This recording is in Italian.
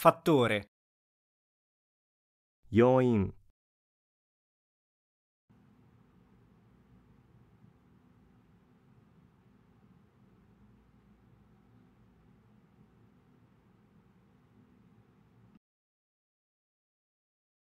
fattore 要因